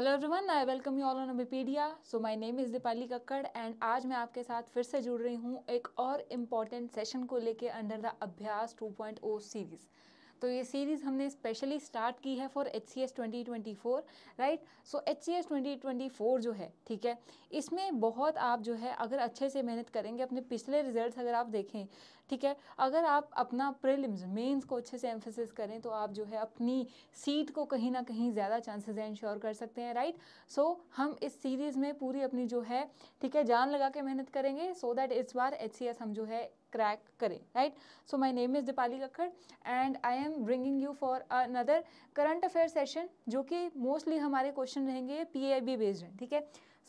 Hello everyone I welcome you all on Vipedia so my name is Deepali Kakkar and आज मैं आपके साथ फिर से जुड़ रही हूँ एक और इम्पॉर्टेंट सेशन को लेके अंडर द अभ्यास 2.0 सीरीज़ तो ये सीरीज़ हमने स्पेशली स्टार्ट की है for H C S twenty twenty four right so H C S twenty twenty four जो है ठीक है इसमें बहुत आप जो है अगर अच्छे से मेहनत करेंगे अपने पिछले रिजल्ट अगर आप देखें ठीक है अगर आप अपना प्रिलिम्स मेन्स को अच्छे से एम्फोसिस करें तो आप जो है अपनी सीट को कहीं ना कहीं ज़्यादा चांसेज इंश्योर कर सकते हैं राइट सो so, हम इस सीरीज़ में पूरी अपनी जो है ठीक है जान लगा के मेहनत करेंगे सो so दैट इस बार एच हम जो है क्रैक करें right so my name is Deepali Kakkar and I am bringing you for another current affair session जो कि मोस्टली हमारे क्वेश्चन रहेंगे पी बेस्ड हैं ठीक है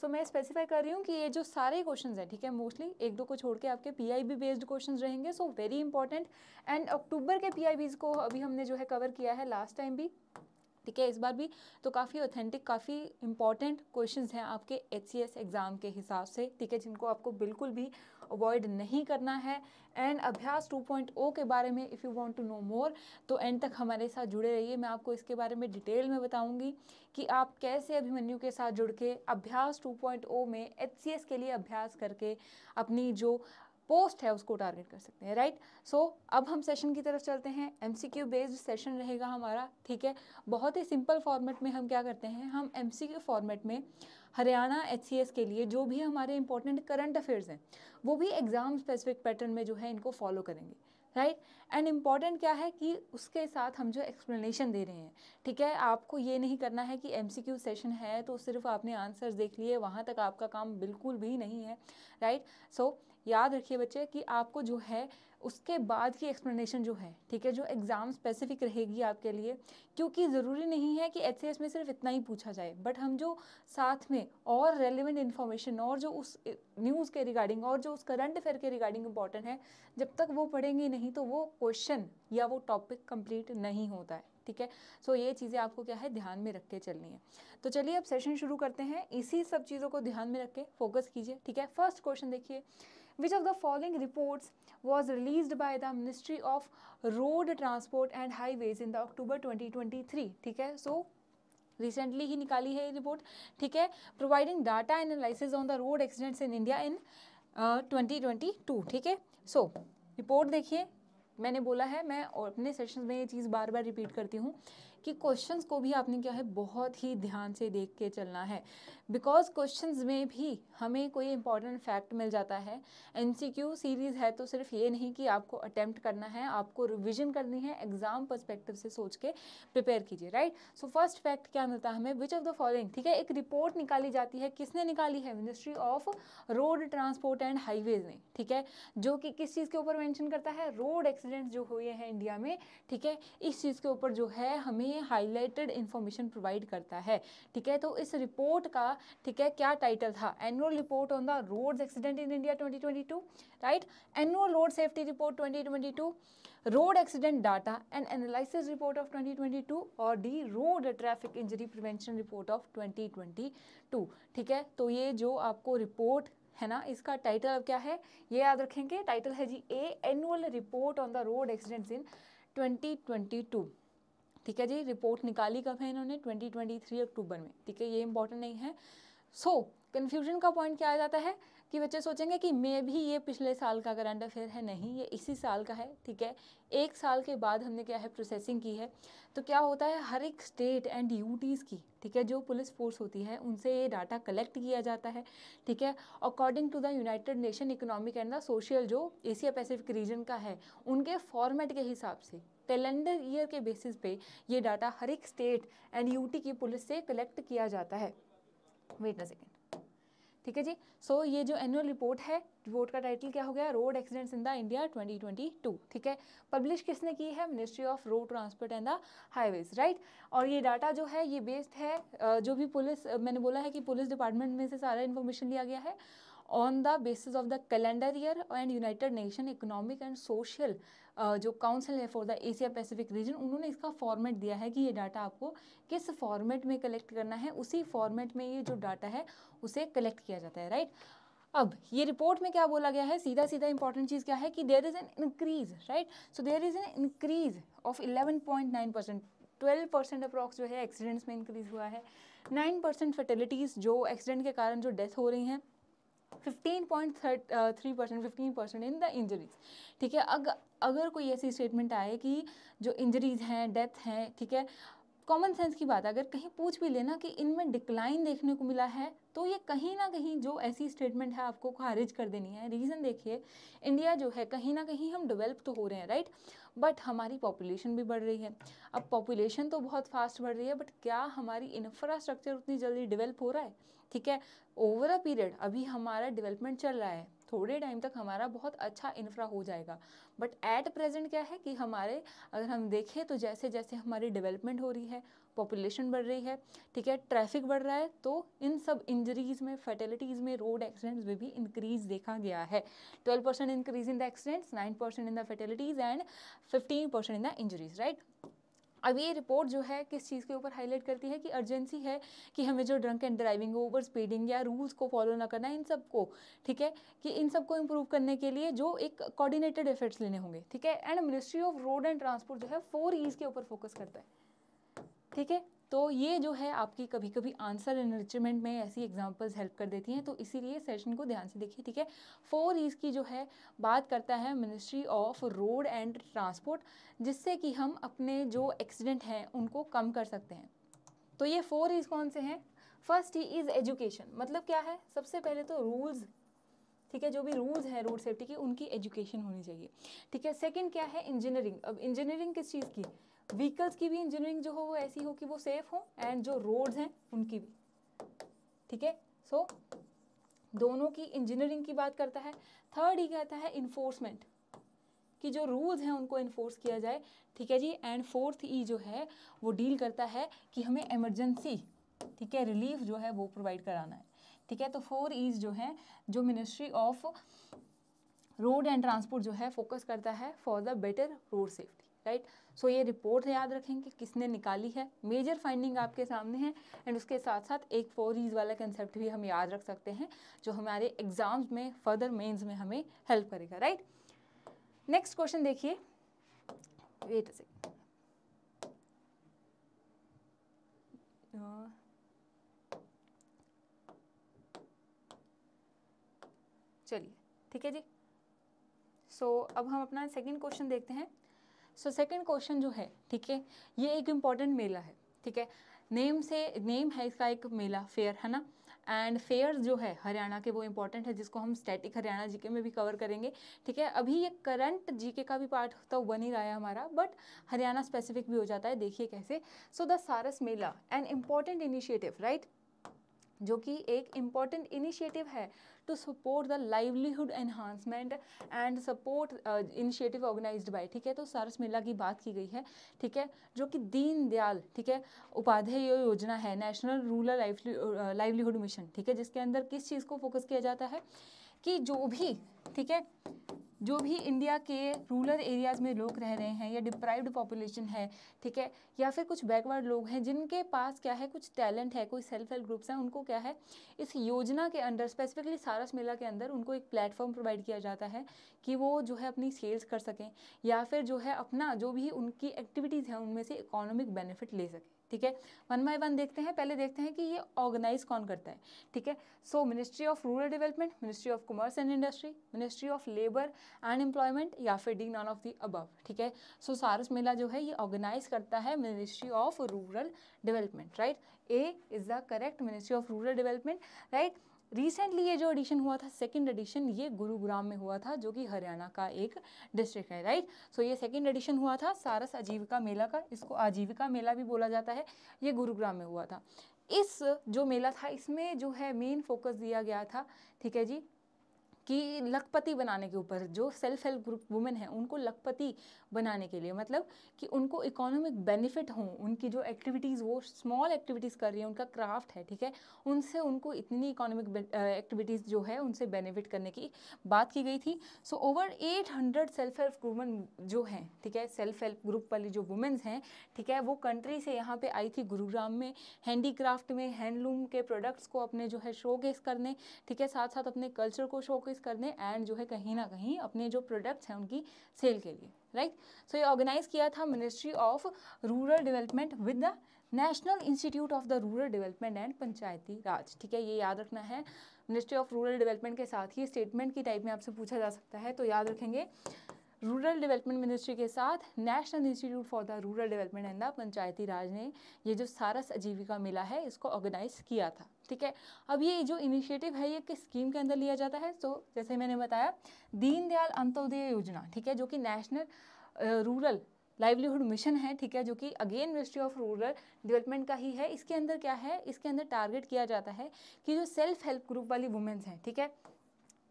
सो so, मैं स्पेसिफाई कर रही हूँ कि ये जो सारे क्वेश्चंस हैं ठीक है मोस्टली एक दो को छोड़ के आपके पीआईबी बेस्ड क्वेश्चंस रहेंगे so very important and October के पीआईबीज को अभी हमने जो है कवर किया है लास्ट टाइम भी ठीक है इस बार भी तो काफ़ी ऑथेंटिक काफ़ी इंपॉर्टेंट क्वेश्चन हैं आपके एच एग्ज़ाम के हिसाब से ठीक है जिनको आपको बिल्कुल भी अवॉइड नहीं करना है एंड अभ्यास 2.0 के बारे में if you want to know more तो एंड तक हमारे साथ जुड़े रहिए मैं आपको इसके बारे में डिटेल में बताऊंगी कि आप कैसे अभिमन्यु के साथ जुड़ के अभ्यास 2.0 में एच के लिए अभ्यास करके अपनी जो पोस्ट है उसको टारगेट कर सकते हैं राइट सो so, अब हम सेशन की तरफ चलते हैं एम बेस्ड सेशन रहेगा हमारा ठीक है बहुत ही सिंपल फॉर्मेट में हम क्या करते हैं हम एम फॉर्मेट में हरियाणा एच के लिए जो भी हमारे इंपॉर्टेंट करंट अफेयर्स हैं वो भी एग्ज़ाम स्पेसिफिक पैटर्न में जो है इनको फॉलो करेंगे राइट एंड इम्पॉर्टेंट क्या है कि उसके साथ हम जो एक्सप्लेनेशन दे रहे हैं ठीक है आपको ये नहीं करना है कि एम सेशन है तो सिर्फ आपने आंसर्स देख लिए वहाँ तक आपका काम बिल्कुल भी नहीं है राइट सो so, याद रखिए बच्चे कि आपको जो है उसके बाद की एक्सप्लेनेशन जो है ठीक है जो एग्ज़ाम स्पेसिफिक रहेगी आपके लिए क्योंकि ज़रूरी नहीं है कि एच में सिर्फ इतना ही पूछा जाए बट हम जो साथ में और रेलिवेंट इन्फॉर्मेशन और जो उस न्यूज़ के रिगार्डिंग और जो उस करंट अफेयर के रिगार्डिंग इंपॉर्टेंट है जब तक वो पढ़ेंगे नहीं तो वो क्वेश्चन या वो टॉपिक कम्प्लीट नहीं होता है ठीक है सो ये चीज़ें आपको क्या है ध्यान में रख के चलनी है तो चलिए अब सेशन शुरू करते हैं इसी सब चीज़ों को ध्यान में रख के फोकस कीजिए ठीक है फर्स्ट क्वेश्चन देखिए Which of the following reports was released by the Ministry of Road Transport and Highways in the October 2023? ठीक है सो so, रिसेंटली ही निकाली है ये रिपोर्ट ठीक है providing data analysis on the road accidents in India in twenty twenty two ठीक है सो report देखिए मैंने बोला है मैं और अपने सेशन में ये चीज़ बार बार रिपीट करती हूँ कि क्वेश्चंस को भी आपने क्या है बहुत ही ध्यान से देख के चलना है बिकॉज क्वेश्चन में भी हमें कोई इंपॉर्टेंट फैक्ट मिल जाता है एन सी क्यू सीरीज़ है तो सिर्फ ये नहीं कि आपको अटैम्प्ट करना है आपको रिविजन करनी है एग्जाम परस्पेक्टिव से सोच के प्रिपेयर कीजिए राइट सो फर्स्ट फैक्ट क्या मिलता है हमें विच ऑफ द फॉलोइंग ठीक है एक रिपोर्ट निकाली जाती है किसने निकाली है ministry of road transport and highways ने ठीक है जो कि किस चीज़ के ऊपर मैंशन करता है रोड एक्सीडेंट जो हुए हैं इंडिया में ठीक है इस चीज़ के ऊपर जो है हमें हाईलाइटेड इन्फॉर्मेशन प्रोवाइड करता है ठीक है तो इस रिपोर्ट का ठीक है क्या टाइटल था annual report on the road accident in India 2022 right annual road safety report 2022 road accident data and analysis report of 2022 और the road traffic injury prevention report of 2022 ठीक है तो ये जो आपको रिपोर्ट है ना इसका टाइटल अब क्या है ये याद रखेंगे टाइटल है जी a annual report on the road accidents in 2022 ठीक है जी रिपोर्ट निकाली कब है इन्होंने 2023 अक्टूबर में ठीक है ये इंपॉर्टेंट नहीं है सो so, कन्फ्यूजन का पॉइंट क्या आ जाता है कि बच्चे सोचेंगे कि मे भी ये पिछले साल का करंट अफेयर है नहीं ये इसी साल का है ठीक है एक साल के बाद हमने क्या है प्रोसेसिंग की है तो क्या होता है हर एक स्टेट एंड यूटीज़ की ठीक है जो पुलिस फोर्स होती है उनसे ये डाटा कलेक्ट किया जाता है ठीक है according to the United Nation Economic and the Social जो एशिया पैसिफिक रीजन का है उनके फॉर्मेट के हिसाब से कैलेंडर ईयर के बेसिस पे ये डाटा हर एक स्टेट एंड यूटी की पुलिस से कलेक्ट किया जाता है वेट अ सेकेंड ठीक है जी सो so, ये जो एनुअल रिपोर्ट है रिपोर्ट का टाइटल क्या हो गया road accidents in the India 2022 ठीक है पब्लिश किसने की है ministry of road transport and the highways right और ये डाटा जो है ये बेस्ड है जो भी पुलिस मैंने बोला है कि पुलिस डिपार्टमेंट में से सारा इन्फॉर्मेशन लिया गया है on the basis of the calendar year and United Nation Economic and Social जो काउंसिल है for the Asia Pacific region उन्होंने इसका फॉर्मेट दिया है कि ये डाटा आपको किस फॉर्मेट में कलेक्ट करना है उसी फॉर्मेट में ये जो डाटा है उसे कलेक्ट किया जाता है राइट right? अब ये रिपोर्ट में क्या बोला गया है सीधा सीधा इंपॉर्टेंट चीज़ क्या है कि there is an increase right so there is an increase of 11.9 percent twelve percent approx जो है एक्सीडेंट्स में इंक्रीज हुआ है नाइन परसेंट फर्टिलिटीज़ जो एक्सीडेंट के कारण जो डेथ हो रही हैं fifteen point three percent fifteen percent in the injuries ठीक है अगर अगर कोई ऐसी स्टेटमेंट आए कि जो इंजरीज हैं डेथ हैं ठीक है कॉमन सेंस की बात है अगर कहीं पूछ भी लेना कि इनमें डिक्लाइन देखने को मिला है तो ये कहीं ना कहीं जो ऐसी स्टेटमेंट है आपको खारिज कर देनी है रीज़न देखिए इंडिया जो है कहीं ना कहीं हम डेवलप तो हो रहे हैं राइट बट हमारी पॉपुलेशन भी बढ़ रही है अब पॉपुलेशन तो बहुत फास्ट बढ़ रही है बट क्या हमारी इंफ्रास्ट्रक्चर उतनी जल्दी डिवेल्प हो रहा है ठीक है ओवर अ पीरियड अभी हमारा डेवलपमेंट चल रहा है थोड़े टाइम तक हमारा बहुत अच्छा इंफ्रा हो जाएगा बट एट प्रेजेंट क्या है कि हमारे अगर हम देखें तो जैसे जैसे हमारी डेवलपमेंट हो रही है पॉपुलेशन बढ़ रही है ठीक है ट्रैफिक बढ़ रहा है तो इन सब इंजरीज़ में फर्टिलिटीज़ में रोड एक्सीडेंट्स में भी इंक्रीज देखा गया है twelve percent increase in the accidents nine percent in the fatalities and fifteen percent in the injuries right अब ये रिपोर्ट जो है किस चीज़ के ऊपर हाईलाइट करती है कि अर्जेंसी है कि हमें जो drunk and driving over speeding या रूल्स को फॉलो ना करना इन सब को ठीक है कि इन सब को इम्प्रूव करने के लिए जो एक कोऑर्डिनेटेड एफर्ट्स लेने होंगे ठीक है and ministry of road and transport जो है फोर ईज के ऊपर फोकस करता है ठीक है तो ये जो है आपकी कभी कभी आंसर एनरिचमेंट में ऐसी एग्जाम्पल्स हेल्प कर देती हैं तो इसीलिए सेशन को ध्यान से देखिए ठीक है फोर ईज की जो है बात करता है ministry of road and transport जिससे कि हम अपने जो एक्सीडेंट हैं उनको कम कर सकते हैं तो ये फोर ईज कौन से हैं फर्स्ट ही इज़ एजुकेशन मतलब क्या है सबसे पहले तो रूल्स ठीक है जो भी रूल्स हैं रोड सेफ्टी की उनकी एजुकेशन होनी चाहिए ठीक है सेकंड क्या है इंजीनियरिंग अब इंजीनियरिंग किस चीज़ की व्हीकल्स की भी इंजीनियरिंग जो हो वो ऐसी हो कि वो सेफ हो एंड जो रोड्स हैं उनकी भी ठीक है सो दोनों की इंजीनियरिंग की बात करता है थर्ड ही कहता है इन्फोर्समेंट कि जो रूल्स हैं उनको इन्फोर्स किया जाए ठीक है जी एंड फोर्थ ई जो है वो डील करता है कि हमें इमरजेंसी ठीक है रिलीफ जो है वो प्रोवाइड कराना है ठीक है तो फोर ईज जो है जो ministry of road and transport जो है फोकस करता है for the better road safety right so ये रिपोर्ट याद रखें कि किसने निकाली है मेजर फाइंडिंग आपके सामने है एंड उसके साथ साथ एक फोर ईज वाला कंसेप्ट भी हम याद रख सकते हैं जो हमारे एग्जाम्स में फर्दर मेंस में हमें हेल्प करेगा राइट नेक्स्ट क्वेश्चन देखिए वेट अ सेकंड चलिए ठीक है जी सो so, अब हम अपना सेकंड क्वेश्चन देखते हैं सो सेकंड क्वेश्चन जो है ठीक है ये एक इम्पॉर्टेंट मेला है ठीक है नेम से नेम है इसका एक मेला फेयर है ना एंड फेयर जो है हरियाणा के वो इम्पॉर्टेंट है जिसको हम स्टैटिक हरियाणा जीके में भी कवर करेंगे ठीक है अभी ये करंट जीके का भी पार्ट तो बन ही रहा है हमारा बट हरियाणा स्पेसिफिक भी हो जाता है देखिए कैसे so the Saras Mela an important initiative right जो कि एक इम्पॉर्टेंट इनिशिएटिव है to support the livelihood enhancement and support initiative organised by ठीक है तो सारस मेला की बात की गई है ठीक है जो कि दीन दयाल ठीक है उपाध्याय योजना है नेशनल रूरल लाइवलीहुड मिशन ठीक है जिसके अंदर किस चीज़ को फोकस किया जाता है कि जो भी ठीक है जो भी इंडिया के रूरल एरियाज़ में लोग रह रहे हैं या डिप्राइव्ड पॉपुलेशन है ठीक है या फिर कुछ बैकवर्ड लोग हैं जिनके पास क्या है कुछ टैलेंट है कोई सेल्फ हेल्प ग्रुप्स हैं उनको क्या है इस योजना के अंदर स्पेसिफिकली सारस मेला के अंदर उनको एक प्लेटफॉर्म प्रोवाइड किया जाता है कि वो जो है अपनी सेल्स कर सकें या फिर जो है अपना जो भी उनकी एक्टिविटीज़ हैं उनमें से इकोनॉमिक बेनिफिट ले सकें ठीक है वन बाय वन देखते हैं पहले देखते हैं कि ये ऑर्गेनाइज कौन करता है ठीक है so ministry of rural development ministry of commerce and industry ministry of labour and employment या फिर the none of the above ठीक है सो सारस मेला जो है ये ऑर्गेनाइज करता है ministry of rural development right A is the correct ministry of rural development right recently ये जो एडिशन हुआ था सेकेंड एडिशन ये गुरुग्राम में हुआ था जो कि हरियाणा का एक डिस्ट्रिक्ट है राइट सो so, ये सेकेंड एडिशन हुआ था सारस आजीविका मेला का इसको आजीविका मेला भी बोला जाता है ये गुरुग्राम में हुआ था इस जो मेला था इसमें जो है मेन फोकस दिया गया था ठीक है जी कि लखपति बनाने के ऊपर जो सेल्फ हेल्प ग्रुप वुमेन है उनको लखपति बनाने के लिए मतलब कि उनको इकोनॉमिक बेनिफिट हों उनकी जो एक्टिविटीज़ वो स्मॉल एक्टिविटीज़ कर रही है उनका क्राफ्ट है ठीक है उनसे उनको इतनी इकोनॉमिक एक्टिविटीज़ जो है उनसे बेनिफिट करने की बात की गई थी so over eight hundred self help women जो हैं ठीक है सेल्फ हेल्प ग्रुप वाली जो वुमेन्स हैं ठीक है वो कंट्री से यहाँ पर आई थी गुरुग्राम में हैंडीक्राफ्ट में हैंडलूम के प्रोडक्ट्स को अपने जो है शोकेस करने ठीक है साथ साथ अपने कल्चर को शोकेस कर दें एंड जो है कहीं ना कहीं अपने जो प्रोडक्ट्स हैं उनकी सेल के लिए राइट सो ये ऑर्गेनाइज किया था ministry of rural development with the National institute of the rural development and Panchayati Raj ठीक है ये याद रखना है मिनिस्ट्री ऑफ रूरल डेवलपमेंट के साथ ही स्टेटमेंट की टाइप में आपसे पूछा जा सकता है तो याद रखेंगे रूरल डेवलपमेंट मिनिस्ट्री के साथ national Institute for the rural development and the Panchayati Raj ने ये जो सारस आजीविका मेला है इसको ऑर्गेनाइज किया था ठीक है अब ये जो इनिशिएटिव है ये किस स्कीम के अंदर लिया जाता है सो so, जैसे मैंने बताया दीनदयाल अंत्योदय योजना ठीक है जो कि नेशनल रूरल लाइवलीहुड मिशन है ठीक है जो कि again ministry of rural development का ही है इसके अंदर क्या है इसके अंदर टारगेट किया जाता है कि जो सेल्फ हेल्प ग्रुप वाली वुमेंस हैं ठीक है थीके?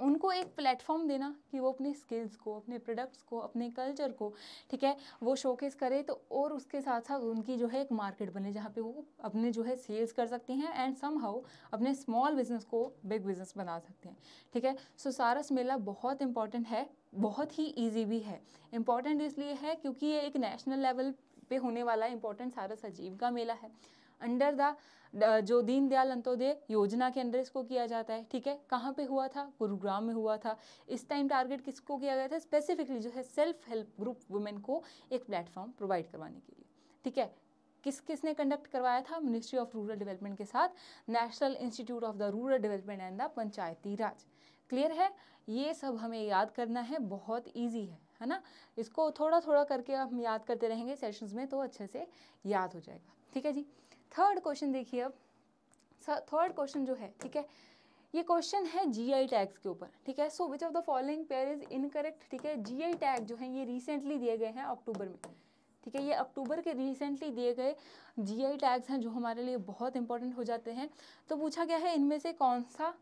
उनको एक प्लेटफॉर्म देना कि वो अपने स्किल्स को अपने प्रोडक्ट्स को अपने कल्चर को ठीक है वो शोकेस करे तो और उसके साथ साथ उनकी जो है एक मार्केट बने जहाँ पे वो अपने जो है सेल्स कर सकते हैं एंड सम हाउ अपने स्मॉल बिजनेस को बिग बिजनेस बना सकते हैं ठीक है सो सारस मेला बहुत इंपॉर्टेंट है बहुत ही ईजी भी है इम्पॉर्टेंट इसलिए है क्योंकि ये एक नेशनल लेवल पे होने वाला इंपॉर्टेंट सारस का मेला है अंडर द जो दीनदयाल अंत्योदय योजना के अंडर इसको किया जाता है ठीक है कहाँ पे हुआ था गुरुग्राम में हुआ था इस टाइम टारगेट किसको किया गया था स्पेसिफिकली जो है सेल्फ हेल्प ग्रुप वुमेन को एक प्लेटफॉर्म प्रोवाइड करवाने के लिए ठीक है किस किसने कंडक्ट करवाया था मिनिस्ट्री ऑफ रूरल डेवलपमेंट के साथ national institute of the rural development and the Panchayati Raj clear है ये सब हमें याद करना है बहुत ईजी है है ना इसको थोड़ा थोड़ा करके हम याद करते रहेंगे सेशंस में तो अच्छे से याद हो जाएगा ठीक है जी थर्ड क्वेश्चन देखिए अब थर्ड क्वेश्चन जो है ठीक है ये क्वेश्चन है जीआई टैग्स के ऊपर ठीक है so which of the following pair is incorrect ठीक है जीआई टैग जो है ये रिसेंटली दिए गए हैं अक्टूबर में ठीक है ये अक्टूबर के रिसेंटली दिए गए जीआई टैग्स हैं जो हमारे लिए बहुत इंपॉर्टेंट हो जाते हैं तो पूछा गया है इनमें से कौन सा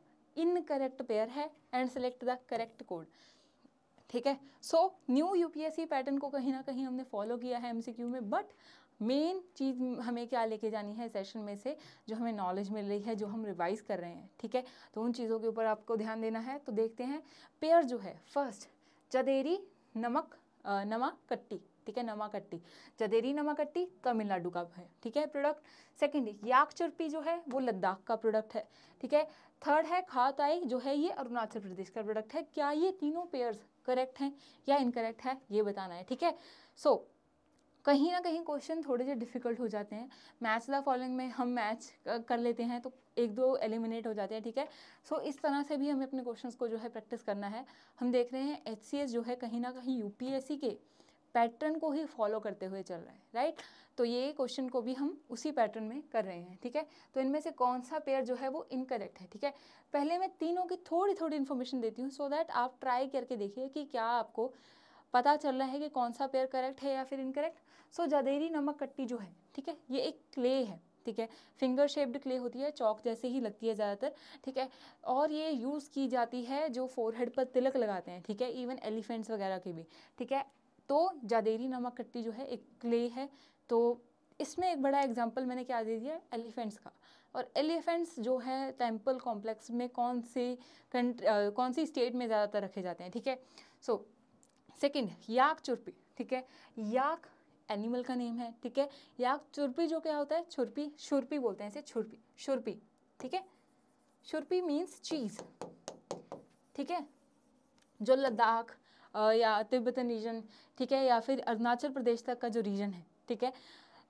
इनकरेक्ट पेयर है and select the correct code ठीक है सो न्यू यूपीएससी पैटर्न को कहीं ना कहीं हमने फॉलो किया है एमसीक्यू में बट मेन चीज़ हमें क्या लेके जानी है सेशन में से जो हमें नॉलेज मिल रही है जो हम रिवाइज कर रहे हैं ठीक है तो उन चीज़ों के ऊपर आपको ध्यान देना है तो देखते हैं पेयर जो है फर्स्ट चदेरी नमक नमा कट्टी ठीक है नमाकट्टी चदेरी नमाकट्टी तमिलनाडु का है ठीक है प्रोडक्ट सेकेंड याक चुरपी जो है वो लद्दाख का प्रोडक्ट है ठीक है थर्ड है खाताई जो है ये अरुणाचल प्रदेश का प्रोडक्ट है क्या ये तीनों पेयर्स करेक्ट हैं या इनकरेक्ट है ये बताना है ठीक है सो so, कहीं ना कहीं क्वेश्चन थोड़े से डिफ़िकल्ट हो जाते हैं मैच द फॉलोइंग में हम मैच कर लेते हैं तो एक दो एलिमिनेट हो जाते हैं ठीक है सो so, इस तरह से भी हमें अपने क्वेश्चंस को जो है प्रैक्टिस करना है हम देख रहे हैं एच जो है कहीं ना कहीं यू के पैटर्न को ही फॉलो करते हुए चल रहा है राइट तो ये क्वेश्चन को भी हम उसी पैटर्न में कर रहे हैं ठीक है तो इनमें से कौन सा पेयर जो है वो इनकरेक्ट है ठीक है पहले मैं तीनों की थोड़ी थोड़ी इन्फॉर्मेशन देती हूँ सो दैट आप ट्राई करके देखिए कि क्या आपको पता चल रहा है कि कौन सा पेयर करेक्ट है या फिर इनकरेक्ट सो जदेरी नमक कट्टी जो है ठीक है ये एक क्ले है ठीक है फिंगर शेप्ड क्ले होती है चौक जैसे ही लगती है ज़्यादातर ठीक है और ये यूज़ की जाती है जो फोरहेड पर तिलक लगाते हैं ठीक है इवन एलिफेंट्स वगैरह के भी ठीक है तो जादेरी नमक कट्टी जो है एक क्ले है तो इसमें एक बड़ा एग्जाम्पल मैंने क्या दे दिया एलिफेंट्स का और एलिफेंट्स जो है टेम्पल कॉम्प्लेक्स में कौन सी कंट्री कौन सी स्टेट में ज़्यादातर रखे जाते हैं ठीक है सो so, सेकेंड याक चुरपी ठीक है याक एनिमल का नेम है ठीक है याक चुरपी जो क्या होता है छुरपी शुरपी बोलते हैं इसे छुरपी शुरपी ठीक है शुरपी मीन्स चीज़ ठीक है जो लद्दाख या तिब्बतन रीजन ठीक है या फिर अरुणाचल प्रदेश तक का जो रीजन है ठीक है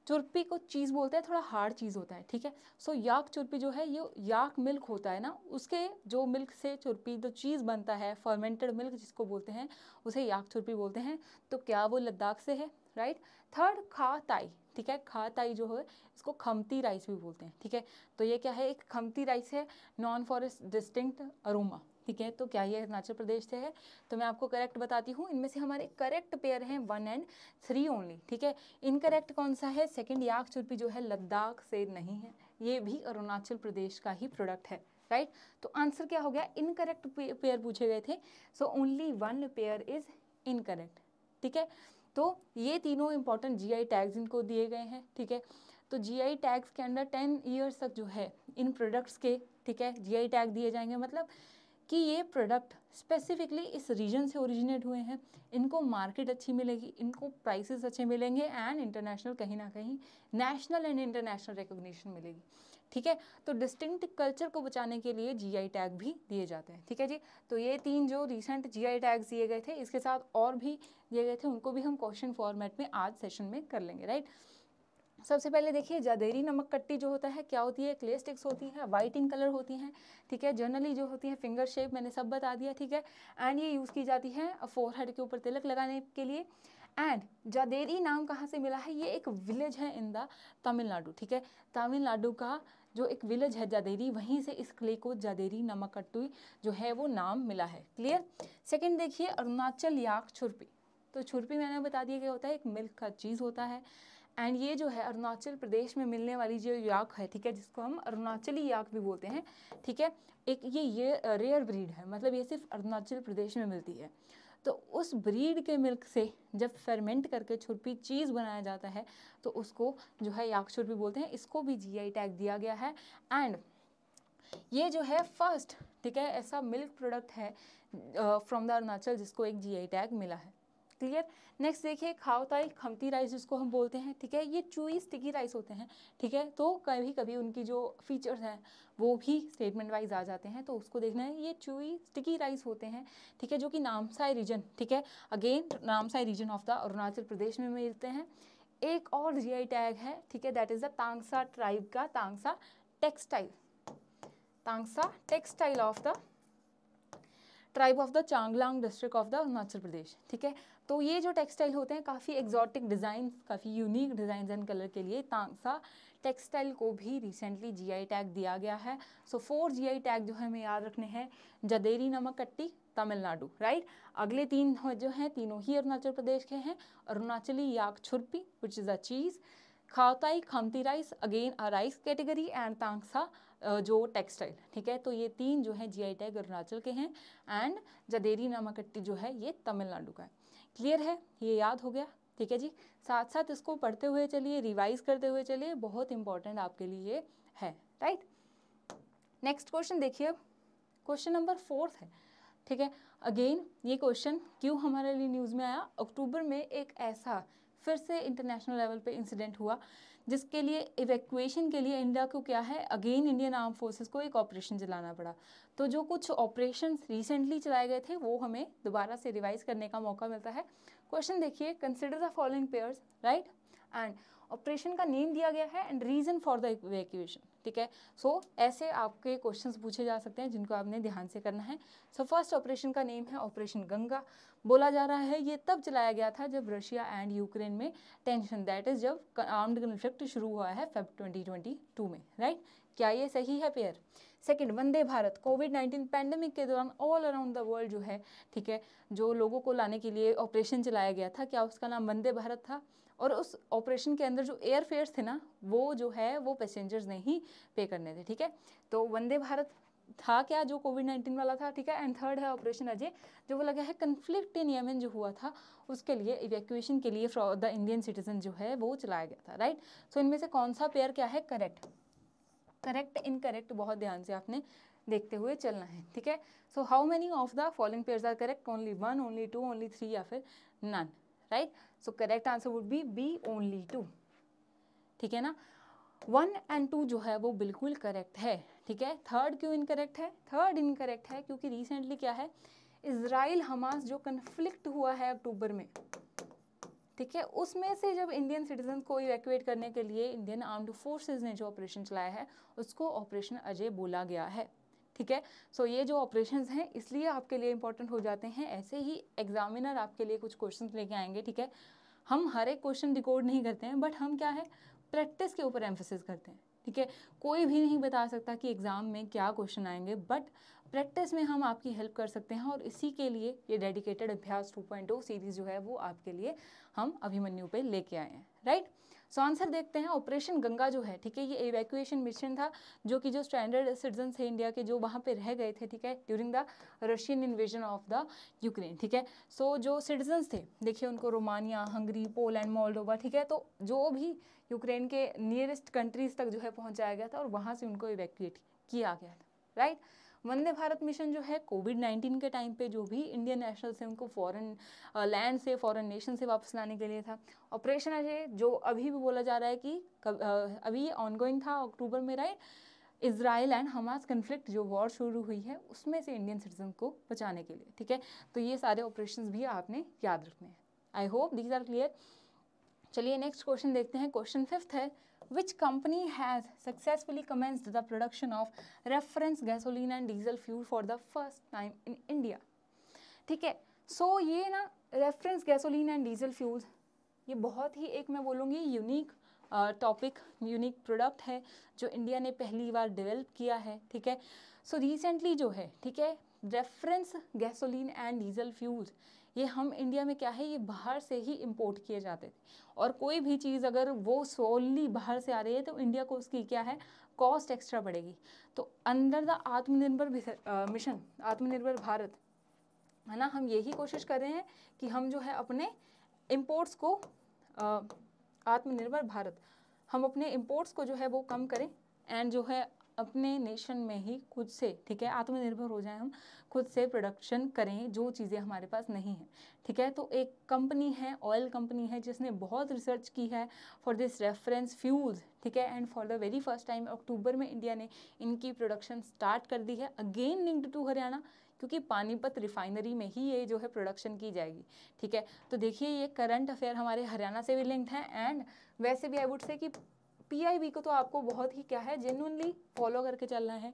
चुरपी को चीज़ बोलते हैं थोड़ा हार्ड चीज़ होता है ठीक है सो याक चुरपी जो है ये याक मिल्क होता है ना उसके जो मिल्क से चुरपी जो चीज़ बनता है फर्मेंटेड मिल्क जिसको बोलते हैं उसे याक चुरपी बोलते हैं तो क्या वो लद्दाख से है राइट थर्ड खा ताई ठीक है खा ताई जो है इसको खमती राइस भी बोलते हैं ठीक है तो ये क्या है एक खमती राइस है नॉन फॉरेस्ट डिस्टिंक्ट अरोमा ठीक है तो क्या ये अरुणाचल प्रदेश से है तो मैं आपको करेक्ट बताती हूँ इनमें से हमारे करेक्ट पेयर हैं वन एंड थ्री ओनली ठीक है इनकरेक्ट कौन सा है सेकेंड याक चुर्पी जो है लद्दाख से नहीं है ये भी अरुणाचल प्रदेश का ही प्रोडक्ट है राइट right? तो आंसर क्या हो गया इनकरेक्ट पेयर पूछे गए थे so only one pair is incorrect ठीक है तो ये तीनों इंपॉर्टेंट जीआई टैग्स इनको दिए गए हैं ठीक है तो जीआई टैग्स के अंडर टेन ईयर्स तक जो है इन प्रोडक्ट्स के ठीक है जीआई टैग दिए जाएंगे मतलब कि ये प्रोडक्ट स्पेसिफिकली इस रीजन से ओरिजिनेट हुए हैं इनको मार्केट अच्छी मिलेगी इनको प्राइसेस अच्छे मिलेंगे एंड इंटरनेशनल कहीं ना कहीं नेशनल एंड इंटरनेशनल रिकोगनीशन मिलेगी ठीक है तो डिस्टिंक्ट कल्चर को बचाने के लिए जीआई टैग भी दिए जाते हैं ठीक है जी तो ये तीन जो रिसेंट जीआई टैग दिए गए थे इसके साथ और भी दिए गए थे उनको भी हम क्वेश्चन फॉर्मेट में आज सेशन में कर लेंगे राइट सबसे पहले देखिए जादेरी नमक कट्टी जो होता है क्या होती है क्ले स्टिक्स होती हैं वाइट इन कलर होती हैं ठीक है जनरली जो होती है फिंगर शेप मैंने सब बता दिया ठीक है एंड ये यूज़ की जाती है फोर हेड के ऊपर तिलक लगाने के लिए एंड जादेरी नाम कहाँ से मिला है ये एक विलेज है इन द तमिलनाडु ठीक है तमिलनाडु का जो एक विलेज है जादेरी वहीं से इस क्ले को जादेरी कट्टी जो है वो नाम मिला है क्लियर सेकेंड देखिए अरुणाचल याक छुरपी तो छुरपी मैंने बता दिया क्या होता है एक मिल्क का चीज़ होता है एंड ये जो है अरुणाचल प्रदेश में मिलने वाली जो याक है ठीक है जिसको हम अरुणाचली याक भी बोलते हैं ठीक है एक ये ये रेयर ब्रीड है मतलब ये सिर्फ अरुणाचल प्रदेश में मिलती है तो उस ब्रीड के मिल्क से जब फर्मेंट करके छुरपी चीज़ बनाया जाता है तो उसको जो है याक छुरपी बोलते हैं इसको भी जी टैग दिया गया है एंड ये जो है फर्स्ट ठीक है ऐसा मिल्क प्रोडक्ट है फ्रॉम द अरुणाचल जिसको एक जीआई टैग मिला है क्लियर नेक्स्ट देखिए खाओताई खमती राइस जिसको हम बोलते हैं ठीक है ये चूई स्टिकी राइस होते हैं ठीक है तो कभी कभी उनकी जो फीचर्स हैं वो भी स्टेटमेंट वाइज आ जाते हैं तो उसको देखना है ये चूई स्टिकी राइस होते हैं ठीक है जो कि नामसाई रीजन ठीक है again Namsai region of the Arunachal Pradesh में मिलते हैं एक और जी टैग है ठीक है that is the Tangsa tribe का Tangsa textile Tangsa textile of the tribe of the Changlang district of the Arunachal Pradesh ठीक है तो ये जो टेक्सटाइल होते हैं काफ़ी एग्जॉटिक डिज़ाइन काफ़ी यूनिक डिज़ाइन एंड कलर के लिए तांगसा टेक्सटाइल को भी रिसेंटली जीआई टैग दिया गया है सो फोर जीआई टैग जो है हमें याद रखने हैं जदेरी नमक कट्टी तमिलनाडु राइट अगले तीन जो हैं तीनों ही अरुणाचल प्रदेश के हैं Arunachali yak chhurpi which is a cheese खाताई Khamti rice again rice category and Tangsa जो टेक्सटाइल ठीक है तो ये तीन जो है जी आई टैग अरुणाचल के हैं एंड जदेरी नामकट्टी जो है ये तमिलनाडु का है क्लियर है ये याद हो गया ठीक है जी साथ साथ इसको पढ़ते हुए चलिए रिवाइज करते हुए चलिए बहुत इंपॉर्टेंट आपके लिए है राइट नेक्स्ट क्वेश्चन देखिए क्वेश्चन नंबर फोर्थ है ठीक है अगेन ये क्वेश्चन क्यों हमारे लिए न्यूज़ में आया अक्टूबर में एक ऐसा फिर से इंटरनेशनल लेवल पे इंसिडेंट हुआ जिसके लिए इवैक्यूएशन के लिए इंडिया को क्या है अगेन इंडियन आर्म फोर्सेस को एक ऑपरेशन चलाना पड़ा तो जो कुछ ऑपरेशन रिसेंटली चलाए गए थे वो हमें दोबारा से रिवाइज करने का मौका मिलता है क्वेश्चन देखिए consider the following pairs right and operation का नेम दिया गया है and reason for the evacuation ठीक है सो so, ऐसे आपके क्वेश्चंस पूछे जा सकते हैं जिनको आपने ध्यान से करना है सो फर्स्ट ऑपरेशन का नेम है ऑपरेशन गंगा बोला जा रहा है ये तब चलाया गया था जब रशिया एंड यूक्रेन में टेंशन दैट इज़ जब आर्म्ड कन्फ्लिक्ट शुरू हुआ है फेब 2022 में राइट क्या ये सही है pair second Vande Bharat covid nineteen pandemic के दौरान ऑल अराउंड द वर्ल्ड जो है ठीक है जो लोगों को लाने के लिए ऑपरेशन चलाया गया था क्या उसका नाम वंदे भारत था और उस ऑपरेशन के अंदर जो एयर फेयर्स थे ना वो जो है वो पैसेंजर्स ने ही पे करने थे ठीक है तो वंदे भारत था क्या जो कोविड नाइन्टीन वाला था ठीक है एंड थर्ड है ऑपरेशन अजय जो वो लगा है कन्फ्लिक्ट इन यमन जो हुआ था उसके लिए इवैक्यूएशन के लिए द इंडियन सिटीजन जो है वो चलाया गया था राइट सो इनमें से कौन सा पेयर क्या है करेक्ट करेक्ट इनकरेक्ट बहुत ध्यान से आपने देखते हुए चलना है ठीक है so how many of the following pairs are correct only one only two only three या फिर none right right? So correct answer would be B only two ठीक है ना वन एंड टू जो है वो बिल्कुल करेक्ट है ठीक है थर्ड क्यों इनकरेक्ट है थर्ड इनकरेक्ट है क्योंकि रिसेंटली क्या है इसराइल हमास जो कन्फ्लिक्ट हुआ है अक्टूबर में ठीक है उसमें से जब इंडियन सिटीजन को इवैक्यूएट करने के लिए इंडियन आर्म्ड फोर्सेज ने जो ऑपरेशन चलाया है उसको ऑपरेशन अजय बोला गया है ठीक है सो ये जो ऑपरेशन हैं इसलिए आपके लिए इंपॉर्टेंट हो जाते हैं ऐसे ही एग्जामिनर आपके लिए कुछ क्वेश्चन लेके आएंगे ठीक है हम हर एक क्वेश्चन रिकॉर्ड नहीं करते हैं बट हम क्या है प्रैक्टिस के ऊपर एम्फोसिस करते हैं ठीक है कोई भी नहीं बता सकता कि एग्ज़ाम में क्या क्वेश्चन आएंगे बट प्रैक्टिस में हम आपकी हेल्प कर सकते हैं और इसी के लिए ये डेडिकेटेड अभ्यास 2.0 सीरीज़ जो है वो आपके लिए हम अभिमन्यु पे लेके आए हैं राइट सो आंसर देखते हैं ऑपरेशन गंगा जो है ठीक है ये इवैक्यूएशन मिशन था जो कि जो स्टैंडर्ड सिटीजन थे इंडिया के जो वहाँ पे रह गए थे ठीक है during the Russian invasion of the Ukraine ठीक है सो जो सिटीजन्स थे देखिए उनको रोमानिया हंगरी पोलैंड मोल्डोवा ठीक है तो जो भी यूक्रेन के नियरेस्ट कंट्रीज तक जो है पहुँचाया गया था और वहाँ से उनको इवैक्यूएट किया गया था right right? Vande Bharat mission जो है कोविड नाइन्टीन के टाइम पे जो भी इंडियन नेशनल्स हैं उनको फॉरेन लैंड से फॉरेन नेशन से वापस लाने के लिए था ऑपरेशन अजय जो अभी भी बोला जा रहा है कि अभी ऑनगोइंग था अक्टूबर में right Israel and Hamas conflict जो वॉर शुरू हुई है उसमें से इंडियन सिटीजन को बचाने के लिए ठीक है तो ये सारे ऑपरेशन भी आपने याद रखने हैं I hope these are clear चलिए नेक्स्ट क्वेश्चन देखते हैं क्वेश्चन फिफ्थ है which company has successfully commenced the production of reference gasoline and diesel fuel for the first time in India? ठीक है सो so, ये ना reference gasoline and diesel fuels ये बहुत ही एक मैं बोलूँगी यूनिक टॉपिक यूनिक प्रोडक्ट है जो इंडिया ने पहली बार डेवलप किया है ठीक है सो so, रिसेंटली जो है ठीक है reference gasoline and diesel fuels ये हम इंडिया में क्या है ये बाहर से ही इम्पोर्ट किए जाते थे और कोई भी चीज़ अगर वो सोलली बाहर से आ रही है तो इंडिया को उसकी क्या है कॉस्ट एक्स्ट्रा बढ़ेगी तो अंडर द आत्मनिर्भर मिशन आत्मनिर्भर भारत है ना हम यही कोशिश कर रहे हैं कि हम जो है अपने इम्पोर्ट्स को आत्मनिर्भर भारत हम अपने इम्पोर्ट्स को जो है वो कम करें एंड जो है अपने नेशन में ही खुद से ठीक है आत्मनिर्भर हो जाए हम खुद से प्रोडक्शन करें जो चीज़ें हमारे पास नहीं हैं ठीक है तो एक कंपनी है ऑयल कंपनी है जिसने बहुत रिसर्च की है फॉर दिस रेफरेंस फ्यूल्स ठीक है and for the very first time October में इंडिया ने इनकी प्रोडक्शन स्टार्ट कर दी है अगेन लिंक्ड टू हरियाणा क्योंकि पानीपत रिफाइनरी में ही ये जो है प्रोडक्शन की जाएगी ठीक है तो देखिए ये करंट अफेयर हमारे हरियाणा से भी लिंक्ड है एंड वैसे भी आई वुड से कि पीआईबी को तो आपको बहुत ही क्या है जेनुअनली फॉलो करके चलना है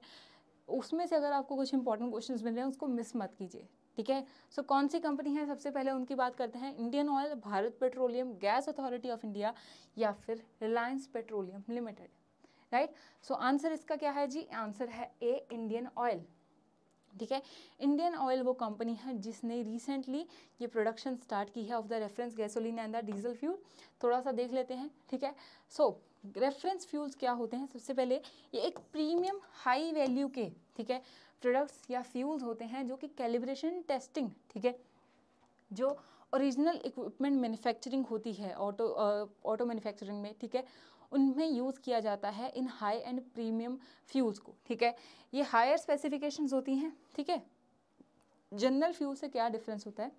उसमें से अगर आपको कुछ इंपॉर्टेंट क्वेश्चंस मिल रहे हैं उसको मिस मत कीजिए ठीक है सो so, कौन सी कंपनी है सबसे पहले उनकी बात करते हैं Indian Oil Bharat Petroleum Gas Authority of India या फिर Reliance Petroleum Limited right so answer इसका क्या है जी आंसर है ए इंडियन ऑयल ठीक है इंडियन ऑयल वो कंपनी है जिसने रिसेंटली ये प्रोडक्शन स्टार्ट की है of the reference gasoline and the diesel fuel थोड़ा सा देख लेते हैं ठीक है सो so, रेफरेंस फ्यूल्स क्या होते हैं सबसे पहले ये एक प्रीमियम हाई वैल्यू के ठीक है प्रोडक्ट्स या फ्यूल्स होते हैं जो कि कैलिब्रेशन टेस्टिंग ठीक है जो ओरिजिनल इक्विपमेंट मैन्युफैक्चरिंग होती है ऑटो ऑटो मैन्युफैक्चरिंग में ठीक है उनमें यूज़ किया जाता है in high and premium fuels को ठीक है ये हायर स्पेसिफिकेशंस होती हैं ठीक है जनरल फ्यूल से क्या डिफरेंस होता है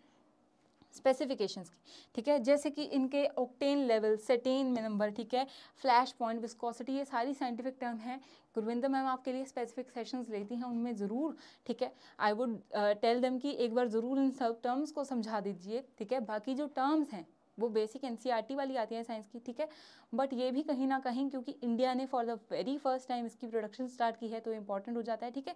स्पेसिफिकेशंस की ठीक है जैसे कि इनके ऑक्टेन लेवल सेटेन में नंबर ठीक है फ्लैश पॉइंट विस्कोसिटी ये सारी साइंटिफिक टर्म है गुरविंदर मैम आपके लिए स्पेसिफिक सेशंस लेती हैं उनमें ज़रूर ठीक है आई वुड टेल देम कि एक बार ज़रूर इन सब टर्म्स को समझा दीजिए ठीक है बाकी जो टर्म्स हैं वो बेसिक एन e वाली आती है साइंस की ठीक है बट ये भी कहीं ना कहीं क्योंकि इंडिया ने for the very first time इसकी प्रोडक्शन स्टार्ट की है तो इम्पॉर्टेंट हो जाता है ठीक है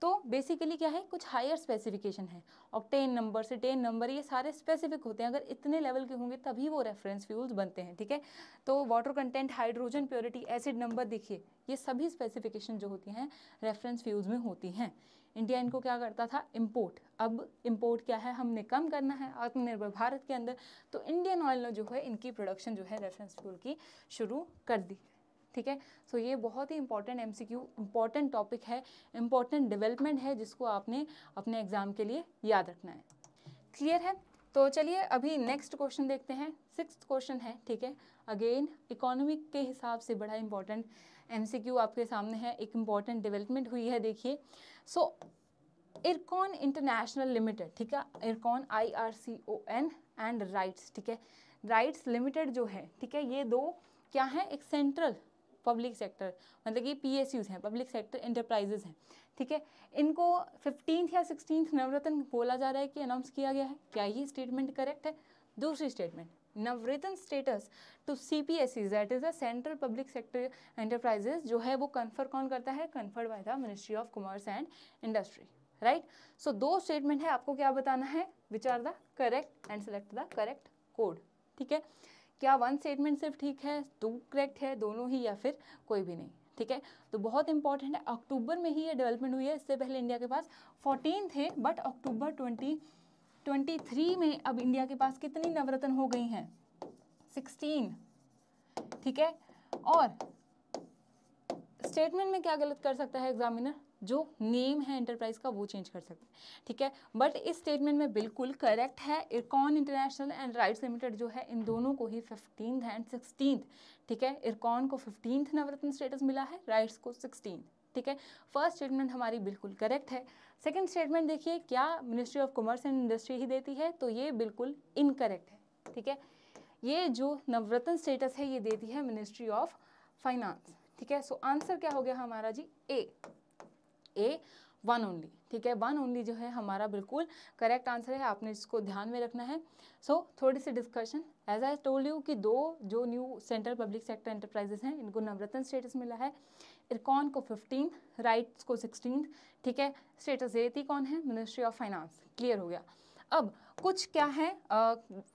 तो बेसिकली क्या है कुछ हायर स्पेसिफिकेशन है octane number cetane number ये सारे स्पेसिफिक होते हैं अगर इतने लेवल के होंगे तभी वो रेफरेंस फ्यूल्स बनते हैं ठीक है तो water content hydrogen purity acid number देखिए ये सभी स्पेसिफिकेशन जो होती हैं रेफरेंस फ्यूल्स में होती हैं इंडिया इनको क्या करता था इम्पोर्ट अब इम्पोर्ट क्या है हमने कम करना है आत्मनिर्भर भारत के अंदर तो इंडियन ऑयल ने जो है इनकी प्रोडक्शन जो है रेफरेंस फ्यूल की शुरू कर दी ठीक है सो ये बहुत ही इंपॉर्टेंट एम इम्पॉर्टेंट टॉपिक है इंपॉर्टेंट डेवलपमेंट है जिसको आपने अपने एग्ज़ाम के लिए याद रखना है क्लियर है तो चलिए अभी नेक्स्ट क्वेश्चन देखते हैं सिक्स क्वेश्चन है ठीक है अगेन इकोनॉमिक के हिसाब से बड़ा इंपॉर्टेंट एमसीक्यू आपके सामने है एक इम्पॉर्टेंट डेवलपमेंट हुई है देखिए सो इरकॉन इंटरनेशनल लिमिटेड ठीक है Ircon I R C O N and RITES ठीक है राइट्स लिमिटेड जो है ठीक है ये दो क्या है एक सेंट्रल पब्लिक सेक्टर मतलब कि पी हैं पब्लिक सेक्टर इंटरप्राइजेज हैं ठीक है इनको फिफ्टीन या सिक्सटीन नवरत्न बोला जा रहा है कि अनाउंस किया गया है क्या ये स्टेटमेंट करेक्ट है दूसरी statement Navratna status to C P S C that is the central public sector enterprises जो है वो कन्फर कौन करता है conferred by the ministry of commerce and industry right so दो स्टेटमेंट है आपको क्या बताना है which are the correct and select the correct code ठीक है क्या वन स्टेटमेंट सिर्फ ठीक है टू करेक्ट है दोनों ही या फिर कोई भी नहीं ठीक है तो बहुत इंपॉर्टेंट है अक्टूबर में ही ये डेवलपमेंट हुई है इससे पहले इंडिया के पास फोर्टीन थे but October twenty twenty three में अब इंडिया के पास कितनी नवरत्न हो गई हैं सिक्सटीन ठीक है और स्टेटमेंट में क्या गलत कर सकता है एग्जामिनर जो नेम है इंटरप्राइज का वो चेंज कर सकते हैं ठीक है बट इस स्टेटमेंट में बिल्कुल करेक्ट है Ircon international and RITES limited जो है इन दोनों को ही फिफ्टीन एंड सिक्सटीन ठीक है इरकॉन को फिफ्टीन नवरत्न स्टेटस मिला है राइट्स को सिक्सटीन ठीक है फर्स्ट स्टेटमेंट हमारी बिल्कुल करेक्ट है सेकेंड स्टेटमेंट देखिए क्या ministry of commerce and industry ही देती है तो ये बिल्कुल इनकरेक्ट है ठीक है ये जो नवरत्न स्टेटस है ये देती है मिनिस्ट्री ऑफ फाइनेंस ठीक है सो आंसर क्या हो गया हमारा जी ए ए वन ओनली ठीक है वन ओनली जो है हमारा बिल्कुल करेक्ट आंसर है आपने इसको ध्यान में रखना है सो so, थोड़ी सी discussion as I told you कि दो जो new central public sector enterprises हैं इनको नवरत्न स्टेटस मिला है इरकॉन को फिफ्टीन राइट्स को सिक्सटीन ठीक है स्टेटस देती कौन है मिनिस्ट्री ऑफ फाइनेंस क्लियर हो गया अब कुछ क्या है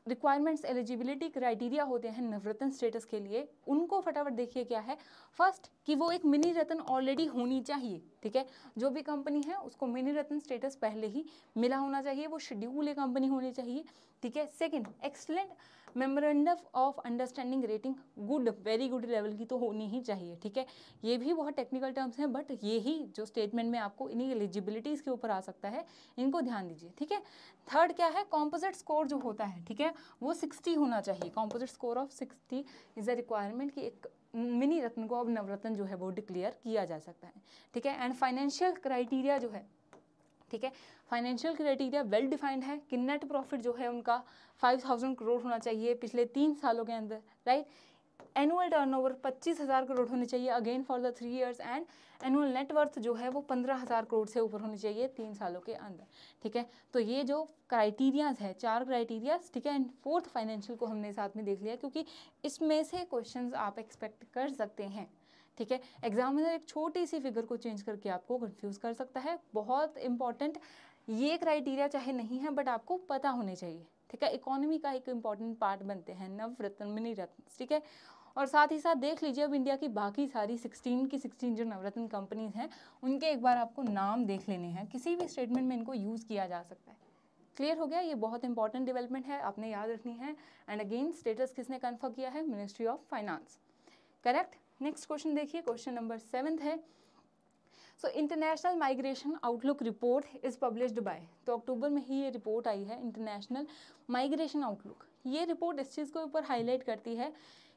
रिक्वायरमेंट्स एलिजिबिलिटी क्राइटेरिया होते हैं नवरत्न स्टेटस के लिए उनको फटाफट देखिए क्या है फर्स्ट कि वो एक मिनी रत्न ऑलरेडी होनी चाहिए ठीक है जो भी कंपनी है उसको मिनी रत्न स्टेटस पहले ही मिला होना चाहिए वो शेड्यूल कंपनी होनी चाहिए ठीक है second excellent memorandum of understanding rating good very good level की तो होनी ही चाहिए ठीक है ये भी बहुत टेक्निकल टर्म्स हैं बट ये ही जो स्टेटमेंट में आपको इन्हीं एलिजिबिलिटीज़ के ऊपर आ सकता है इनको ध्यान दीजिए ठीक है थर्ड क्या है कॉम्पोजिट स्कोर जो होता है ठीक है वो सिक्सटी होना चाहिए composite score of sixty is a requirement कि एक मिनी रत्न को अब नवरत्न जो है वो डिक्लेयर किया जा सकता है ठीक है एंड फाइनेंशियल क्राइटेरिया जो है ठीक है फाइनेंशियल क्राइटेरिया वेल डिफाइंड है कि नेट प्रॉफिट जो है उनका 5000 करोड़ होना चाहिए पिछले तीन सालों के अंदर राइट एनुअल टर्नओवर 25000 करोड़ होने चाहिए again for the three years and annual net worth जो है वो 15000 करोड़ से ऊपर होनी चाहिए तीन सालों के अंदर ठीक है तो ये जो क्राइटीरियाज़ है चार क्राइटीरियाज ठीक है एंड फोर्थ फाइनेंशियल को हमने साथ में देख लिया क्योंकि इसमें से क्वेश्चन आप एक्सपेक्ट कर सकते हैं ठीक है एग्जामिनर तो एक छोटी सी फिगर को चेंज करके आपको कन्फ्यूज़ कर सकता है बहुत इंपॉर्टेंट ये क्राइटेरिया चाहे नहीं है बट आपको पता होने चाहिए ठीक है इकोनॉमी का एक इम्पॉर्टेंट पार्ट बनते हैं नवरत्न मिनी रत्न ठीक है और साथ ही साथ देख लीजिए अब इंडिया की बाकी सारी 16 की 16 जो नवरत्न कंपनीज हैं उनके एक बार आपको नाम देख लेने हैं किसी भी स्टेटमेंट में इनको यूज़ किया जा सकता है क्लियर हो गया ये बहुत इंपॉर्टेंट डेवलपमेंट है आपने याद रखनी है एंड अगेन स्टेटस किसने कन्फर्म किया है ministry of finance correct next question देखिए क्वेश्चन नंबर सेवन्थ है so international migration outlook report is published by तो अक्टूबर में ही ये रिपोर्ट आई है इंटरनेशनल माइग्रेशन आउटलुक ये रिपोर्ट इस चीज़ के ऊपर हाईलाइट करती है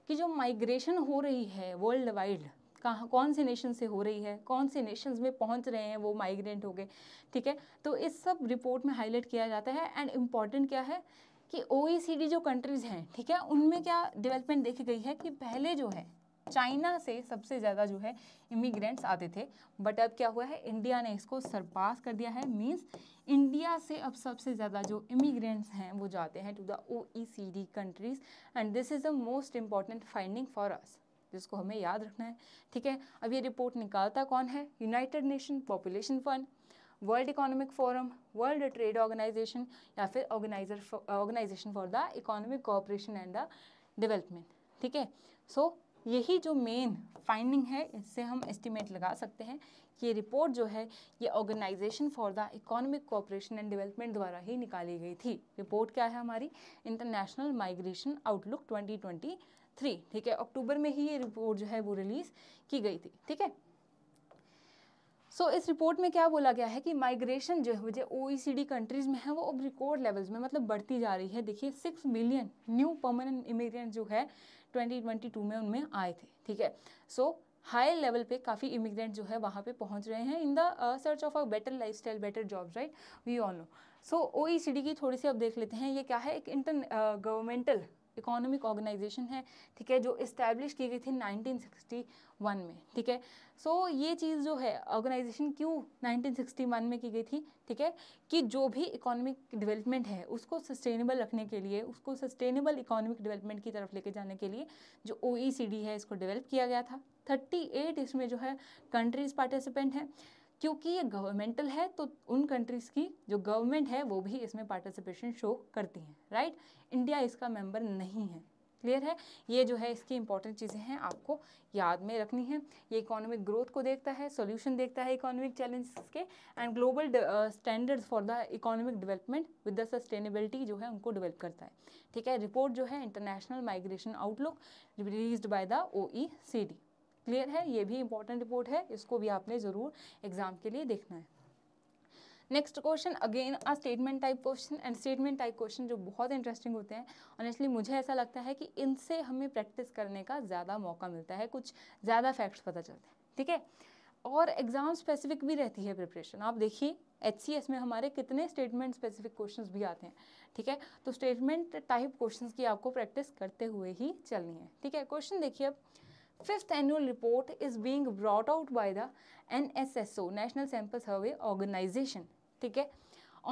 कि जो माइग्रेशन हो रही है वर्ल्ड वाइड कहाँ कौन से नेशन से हो रही है कौन से नेशंस में पहुंच रहे हैं वो माइग्रेंट हो गए ठीक है तो इस सब रिपोर्ट में हाईलाइट किया जाता है एंड इम्पॉर्टेंट क्या है कि ओ जो कंट्रीज़ हैं ठीक है उनमें क्या डेवलपमेंट देखी गई है कि पहले जो है चाइना से सबसे ज़्यादा जो है इमिग्रेंट्स आते थे बट अब क्या हुआ है इंडिया ने इसको सरपास कर दिया है मींस इंडिया से अब सबसे ज़्यादा जो इमिग्रेंट्स हैं वो जाते हैं to the O countries and this is the most important finding for us जिसको हमें याद रखना है ठीक है अब ये रिपोर्ट निकालता कौन है United Nation Population Fund World Economic Forum World Trade Organisation या फिर organiser Organisation for the Economic Cooperation and the Development ठीक है सो यही जो मेन फाइंडिंग है इससे हम एस्टिमेट लगा सकते हैं कि ये रिपोर्ट जो है ये Organisation for the Economic Cooperation and Development द्वारा ही निकाली गई थी रिपोर्ट क्या है हमारी इंटरनेशनल माइग्रेशन आउटलुक 2023 ठीक है अक्टूबर में ही ये रिपोर्ट जो है वो रिलीज़ की गई थी ठीक है सो so, इस रिपोर्ट में क्या बोला गया है कि माइग्रेशन जो है जो ओ कंट्रीज़ में है वो अब रिकॉर्ड लेवल्स में मतलब बढ़ती जा रही है देखिए six million new permanent immigrant जो है 2022 में उनमें आए थे ठीक है सो हाई लेवल पे काफ़ी इमिग्रेंट जो है वहाँ पे पहुँच रहे हैं in the search of a better life style better job right we all know so O की थोड़ी सी अब देख लेते हैं ये क्या है एक inter governmental uh, economic organisation है ठीक है जो इस्टेब्लिश की गई थी 1961 में ठीक है सो ये चीज़ जो है ऑर्गेनाइजेशन क्यों 1961 में की गई थी ठीक है कि जो भी इकोनॉमिक डेवलपमेंट है उसको सस्टेनेबल रखने के लिए उसको सस्टेनेबल इकोनॉमिक डेवलपमेंट की तरफ लेके जाने के लिए जो ओ है इसको डिवेल्प किया गया था थर्टी इसमें जो है कंट्रीज़ पार्टिसिपेंट हैं क्योंकि ये गवर्नमेंटल है तो उन कंट्रीज़ की जो गवर्नमेंट है वो भी इसमें पार्टिसिपेशन शो करती हैं राइट इंडिया इसका मेंबर नहीं है क्लियर है ये जो है इसकी इंपॉर्टेंट चीज़ें हैं आपको याद में रखनी है ये इकोनॉमिक ग्रोथ को देखता है सॉल्यूशन देखता है इकोनॉमिक चैलेंजेस के and global standards for the economic development with the sustainability जो है उनको डेवलप करता है ठीक है रिपोर्ट जो है international migration outlook release by the O E C D clear है ये भी इंपॉर्टेंट रिपोर्ट है इसको भी आपने ज़रूर एग्जाम के लिए देखना है next question again a statement type question and statement type question जो बहुत इंटरेस्टिंग होते हैं ऑनेस्टली मुझे ऐसा लगता है कि इनसे हमें प्रैक्टिस करने का ज़्यादा मौका मिलता है कुछ ज़्यादा फैक्ट्स पता चलते हैं ठीक है और एग्ज़ाम स्पेसिफिक भी रहती है प्रिपरेशन आप देखिए एच में हमारे कितने स्टेटमेंट स्पेसिफिक क्वेश्चंस भी आते हैं ठीक है तो स्टेटमेंट टाइप क्वेश्चंस की आपको प्रैक्टिस करते हुए ही चलनी है ठीक है क्वेश्चन देखिए अब fifth annual report is being brought out by the N S S O National sample survey Organisation ठीक है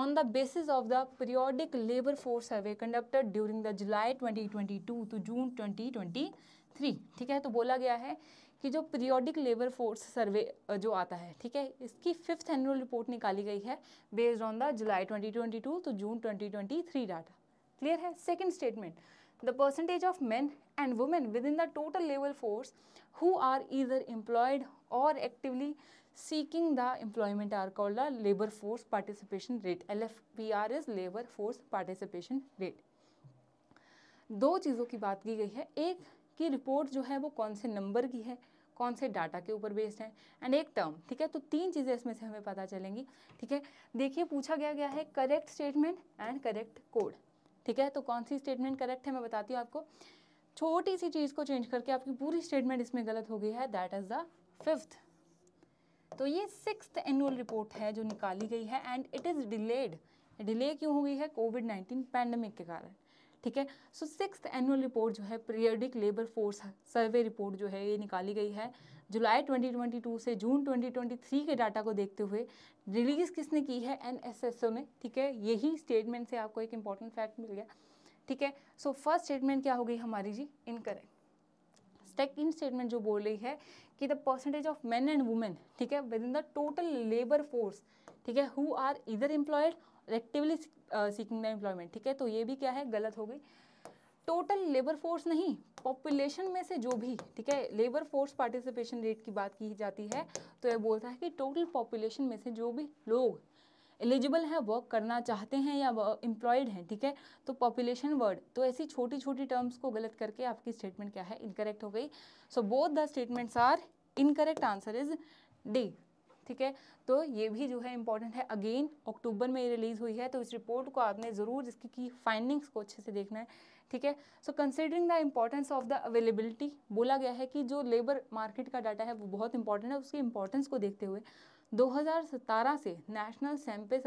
on the basis of the Periodic labour force Survey conducted during the July twenty twenty two to June twenty twenty three ठीक है तो बोला गया है कि जो पीरियोडिक लेबर फोर्स सर्वे जो आता है ठीक है इसकी फिफ्थ एनुअल रिपोर्ट निकाली गई है based on the July twenty twenty two to June twenty twenty three data clear है second statement the percentage of men and women within the total labor force who are either employed or actively seeking the employment are called the labor force participation rate LFPR is labor force participation rate दो चीज़ों की बात की गई है एक की report जो है वो कौन से नंबर की है कौन से डाटा के ऊपर बेस्ड है एंड एक टर्म ठीक है तो तीन चीज़ें इसमें से हमें पता चलेंगी ठीक है देखिए पूछा गया गया है correct statement and correct code ठीक है तो कौन सी स्टेटमेंट करेक्ट है मैं बताती हूँ आपको छोटी सी चीज़ को चेंज करके आपकी पूरी स्टेटमेंट इसमें गलत हो गई है दैट इज़ द फिफ्थ तो ये सिक्स एनुअल रिपोर्ट है जो निकाली गई है and it is delayed delay क्यों हो गई है कोविड नाइन्टीन पैंडमिक के कारण ठीक है सो सिक्स एनुअल रिपोर्ट जो है periodic labour force survey report जो है ये निकाली गई है जुलाई 2022 से जून 2023 के डाटा को देखते हुए रिलीज़ किसने की है एनएसएसओ ने ठीक है यही स्टेटमेंट से आपको एक इम्पॉर्टेंट फैक्ट मिल गया ठीक है सो फर्स्ट स्टेटमेंट क्या हो गई हमारी जी इनकरेक्ट सेकेंड स्टेटमेंट जो बोल रही है कि the percentage of man and women ठीक है within the total labour force ठीक है हु आर इधर employed actively seeking the employment ठीक है तो ये भी क्या है गलत हो गई टोटल लेबर फोर्स नहीं पॉपुलेशन में से जो भी ठीक है लेबर फोर्स पार्टिसिपेशन रेट की बात की जाती है तो यह बोलता है कि टोटल पॉपुलेशन में से जो भी लोग एलिजिबल हैं वर्क करना चाहते हैं या एम्प्लॉयड हैं ठीक है तो पॉपुलेशन वर्ड तो ऐसी छोटी छोटी टर्म्स को गलत करके आपकी स्टेटमेंट क्या है इनकरेक्ट हो गई so both the statements are incorrect answer is D ठीक है तो ये भी जो है इंपॉर्टेंट है अगेन अक्टूबर में रिलीज़ हुई है तो इस रिपोर्ट को आपने ज़रूर इसकी की फाइंडिंग्स को अच्छे से देखना है ठीक है so considering the importance of the availability बोला गया है कि जो लेबर मार्केट का डाटा है वो बहुत इंपॉर्टेंट है उसकी इम्पोर्टेंस को देखते हुए 2017 से नेशनल सैम्पल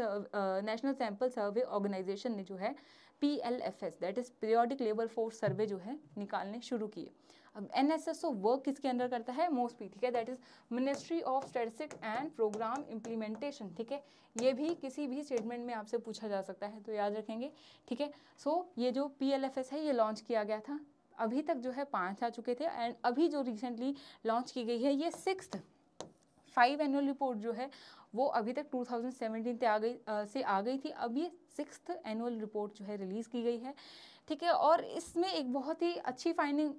नेशनल सैम्पल सर्वे ऑर्गेनाइजेशन ने जो है P L F S that is periodic labour force survey जो है निकालने शुरू किए N S S O work किसके अंडर करता है मोस्टली ठीक है that is ministry of statistic and programme implementation ठीक है ये भी किसी भी स्टेटमेंट में आपसे पूछा जा सकता है तो याद रखेंगे ठीक है सो ये जो पी एल एफ एस है ये लॉन्च किया गया था अभी तक जो है पाँच आ चुके थे एंड अभी जो रिसेंटली लॉन्च की गई है ये सिक्स फाइव एनुअल रिपोर्ट जो है वो अभी तक 2017 से आ गई से आ गई थी अब ये सिक्स एनुअल रिपोर्ट जो है रिलीज़ की गई है ठीक है और इसमें एक बहुत ही अच्छी फाइंडिंग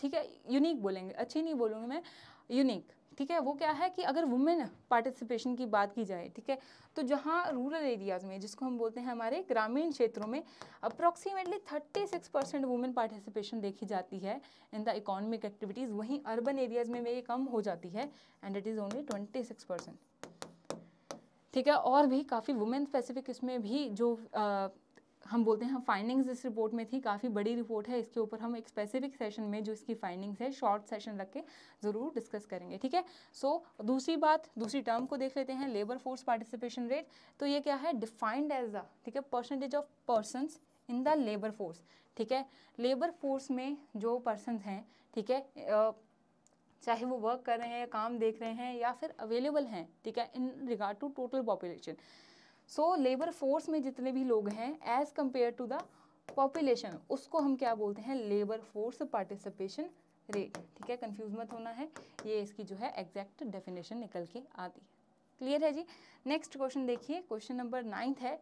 ठीक है यूनिक बोलेंगे अच्छी नहीं बोलूँगी मैं यूनिक ठीक है वो क्या है कि अगर वुमेन पार्टिसिपेशन की बात की जाए ठीक है तो जहाँ रूरल एरियाज़ में जिसको हम बोलते हैं हमारे ग्रामीण क्षेत्रों में अप्रॉक्सीमेटली 36 परसेंट वुमेन पार्टिसिपेशन देखी जाती है इन द इकोनॉमिक एक्टिविटीज़ वहीं अर्बन एरियाज़ में ये कम हो जाती है and it is only twenty ठीक है और भी काफ़ी वुमेन स्पेसिफिक इसमें भी जो हम बोलते हैं फाइंडिंग्स इस रिपोर्ट में थी काफ़ी बड़ी रिपोर्ट है इसके ऊपर हम एक स्पेसिफिक सेशन में जो इसकी फाइंडिंग्स है शॉर्ट सेशन रख के ज़रूर डिस्कस करेंगे ठीक है सो so, दूसरी बात दूसरी टर्म को देख लेते हैं लेबर फोर्स पार्टिसिपेशन रेट तो ये क्या है डिफाइंड एज द ठीक है percentage of person in the labour force ठीक है लेबर फोर्स में जो पर्सन हैं ठीक है चाहे वो वर्क कर रहे हैं काम देख रहे हैं या फिर अवेलेबल हैं ठीक है in regard to total population so labour force में जितने भी लोग हैं as compare to the population उसको हम क्या बोलते हैं लेबर फोर्स पार्टिसिपेशन रेट ठीक है कंफ्यूज मत होना है ये इसकी जो है एग्जैक्ट डेफिनेशन निकल के आती है क्लियर है जी नेक्स्ट क्वेश्चन देखिए क्वेश्चन नंबर नाइन्थ है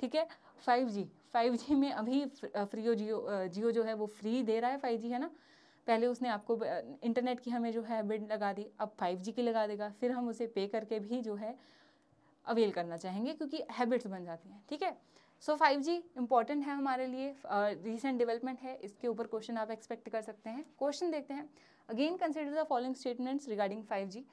ठीक है फाइव जी फाइव जी में अभी ओ जियो जियो जो है वो फ्री दे रहा है फाइव जी है ना पहले उसने आपको इंटरनेट की हमें जो है बिड लगा दी अब फाइव जी की लगा देगा फिर हम उसे पे करके भी जो है अवेल करना चाहेंगे क्योंकि हैबिट्स बन जाती हैं ठीक है सो फाइव जी इंपॉर्टेंट है हमारे लिए रिसेंट uh, डेवलपमेंट है इसके ऊपर क्वेश्चन आप एक्सपेक्ट कर सकते हैं क्वेश्चन देखते हैं again consider the following statements regarding five G